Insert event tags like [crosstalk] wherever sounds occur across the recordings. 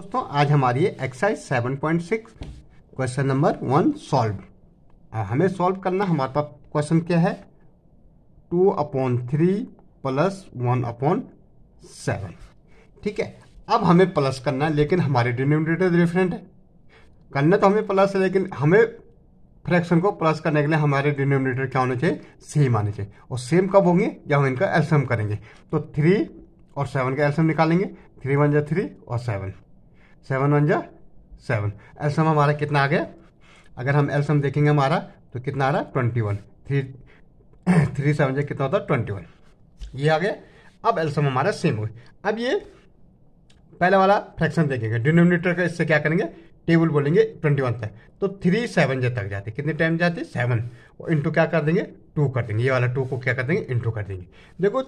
दोस्तों आज हमारी exercise 7.6 question number one solve हमें सॉल्व करना हमारे पास क्वेश्चन क्या है two upon three plus one upon seven ठीक है अब हमें प्लस करना है लेकिन हमारे डिनोमिनेटर डिफरेंट है करना तो हमें प्लस है लेकिन हमें फ्रैक्शन को प्लस करने के लिए हमारे डिनोमिनेटर क्या होने चाहिए सेम आने चाहिए और सेम कब होंगे जब हम इनका एल्सम करेंगे तो थ्री और सेवन का एल्सम निकालेंगे थ्री वन या थ्री और सेवन सेवन वन जा सेवन एल्सम हमारा कितना आ गया अगर हम एल्सम देखेंगे हमारा तो कितना आ रहा है twenty one three three seven जा कितना होता है ट्वेंटी वन ये आ गया अब एल्सम हमारा सेम हो गया अब ये पहले वाला फ्रैक्शन देखेंगे डिनोमिनेटर का इससे क्या करेंगे टेबल बोलेंगे ट्वेंटी वन तक तो थ्री सेवन जे तक जाते कितने टाइम जाते सेवन और इंटू क्या कर देंगे टू कर देंगे ये वाला टू को क्या कर देंगे इंटू कर देंगे देखो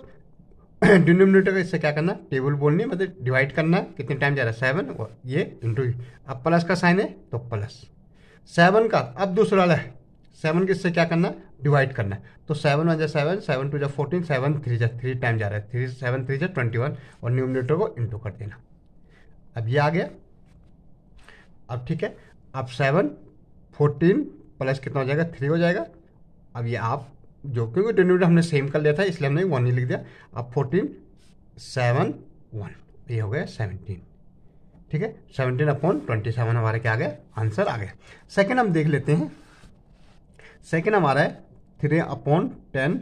डिनोमिनेटर [clears throat] का इससे क्या करना टेबल बोलनी मतलब डिवाइड करना कितने टाइम जा रहा है सेवन और ये इंटू अब प्लस का साइन है तो प्लस सेवन का अब दूसरा वाला है सेवन इससे क्या करना डिवाइड करना तो सेवन वन जै सेवन सेवन टू जै फोर्टीन सेवन थ्री जै थ्री टाइम जा रहा है थ्री सेवन थ्री जै ट्वेंटी वन और न्यूमिनेटर को इंटू कर देना अब ये आ गया अब ठीक है अब सेवन फोर्टीन प्लस कितना हो जाएगा थ्री हो जाएगा अब ये आप जो क्योंकि डिनोमीटर हमने सेम कर लिया था इसलिए हमने वन ही लिख दिया अब फोर्टीन सेवन वन ये हो गया सेवनटीन ठीक है सेवनटीन अपॉन ट्वेंटी सेवन हमारे क्या आ गया आंसर आ गया सेकेंड हम देख लेते हैं सेकेंड हमारा है three upon ten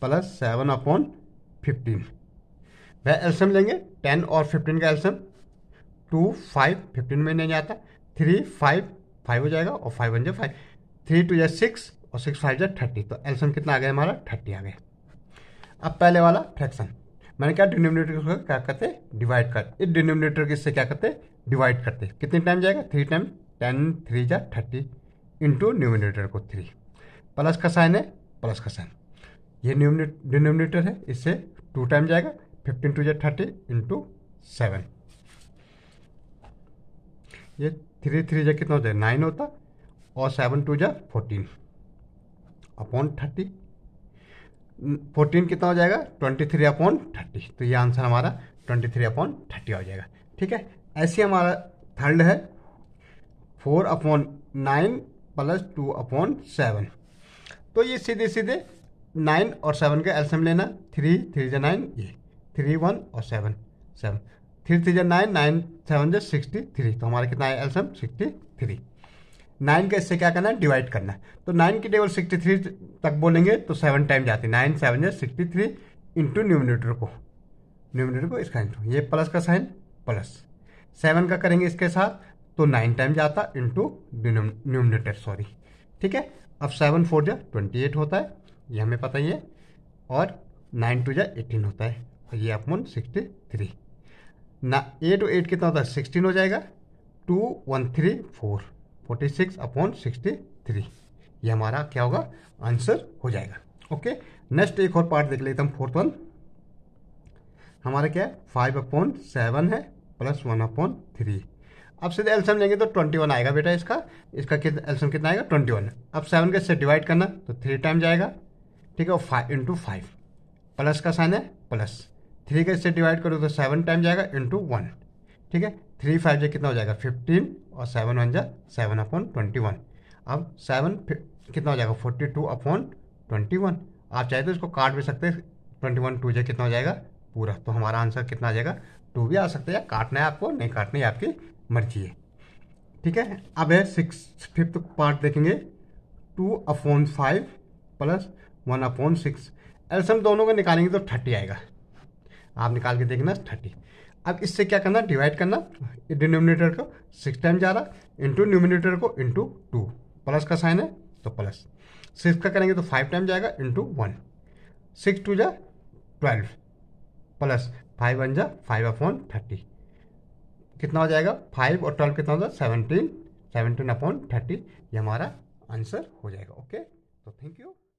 plus seven upon fifteen वह एल्सम लेंगे टेन और फिफ्टीन का एल्सम टू फाइव फिफ्टीन में नहीं आता थ्री फाइव फाइव हो जाएगा और फाइव वन जाए फाइव थ्री टू या सिक्स और सिक्स फाइव जै थर्टी तो एल्सियम कितना आ गया हमारा थर्टी आ गया अब पहले वाला फ्रैक्शन मैंने क्या डिनोमिनेटर को क्या करते डिवाइड कर इस डिनोमिनेटर के इससे क्या करते डिवाइड करते कितने टाइम जाएगा थ्री टाइम टेन थ्री जा थर्टी इंटू न्यूमिनेटर को थ्री प्लस का साइन है प्लस का साइन ये डिनोमिनेटर है इससे टू टाइम जाएगा फिफ्टीन टू जै थर्टी इंटू सेवन ये थ्री थ्री जै कितना होता है नाइन होता और सेवन टू जै फोर्टीन अपॉन थर्टी फोर्टीन कितना हो जाएगा ट्वेंटी थ्री अपॉन थर्टी तो ये आंसर हमारा ट्वेंटी थ्री अपॉन थर्टी हो जाएगा ठीक है ऐसे हमारा थर्ड है four upon nine plus two upon seven तो ये सीधे सीधे नाइन और सेवन का एल्सम लेना थ्री थ्री जो नाइन ये थ्री वन और सेवन सेवन थ्री थ्री जो नाइन नाइन सेवन जो सिक्सटी थ्री तो हमारा कितना है एल्सम सिक्सटी थ्री नाइन का इससे क्या करना है डिवाइड करना है तो नाइन की टेबल सिक्सटी थ्री तक बोलेंगे तो सेवन टाइम जाती है नाइन सेवन या सिक्सटी थ्री इंटू न्यूमिनेटर को न्यूमिनेटर को इसका इंटू ये प्लस का साइन प्लस सेवन का करेंगे इसके साथ तो नाइन टाइम जाता इंटू न्यूमिनेटर सॉरी ठीक है अब सेवन फोर जो ट्वेंटी एट होता है ये हमें पता ही है और नाइन टू जो एटीन होता है और ये अपमोन सिक्सटी थ्री ना एट एट कितना होता है सिक्सटीन हो जाएगा two one three four forty six upon sixty three ये हमारा क्या होगा आंसर हो जाएगा ओके नेक्स्ट एक और पार्ट देख लेते हम फोर्थ वन हमारा क्या है फाइव अपॉन सेवन है प्लस वन अपॉन थ्री अब सीधे एल्सम लेंगे तो ट्वेंटी वन आएगा बेटा इसका इसका कित, एल्सम कितना आएगा ट्वेंटी वन अब सेवन के से डिवाइड करना तो थ्री टाइम जाएगा ठीक है और फाइव इंटू फाइव प्लस का साइन है प्लस थ्री के से डिवाइड करो तो सेवन टाइम जाएगा इंटू वन ठीक है थ्री फाइव जो कितना हो जाएगा फिफ्टीन और सेवन वन जा सेवन अपॉन ट्वेंटी वन अब सेवन कितना हो जाएगा forty two upon twenty one आप चाहे तो इसको काट भी सकते हैं ट्वेंटी वन टू जे कितना हो जाएगा पूरा तो हमारा आंसर कितना आ जाएगा टू भी आ सकता है या काटना है आपको नहीं काटना है आपकी मर्जी है ठीक है अब है सिक्स फिफ्थ पार्ट देखेंगे two upon five plus one upon six LCM दोनों को निकालेंगे तो थर्टी आएगा आप निकाल के देखना थर्टी अब इससे क्या करना डिवाइड करना डिनोमिनेटर को सिक्स टाइम जा रहा इंटू न्यूमिनेटर को इंटू टू प्लस का साइन है तो प्लस सिक्स का करेंगे तो फाइव टाइम जाएगा इंटू वन सिक्स टू जा ट्वेल्व प्लस फाइव वन जा फाइव अपॉन थर्टी कितना हो जाएगा फाइव और ट्वेल्व कितना हो जाएगा सेवनटीन सेवनटीन अपॉन थर्टी ये हमारा आंसर हो जाएगा ओके तो थैंक यू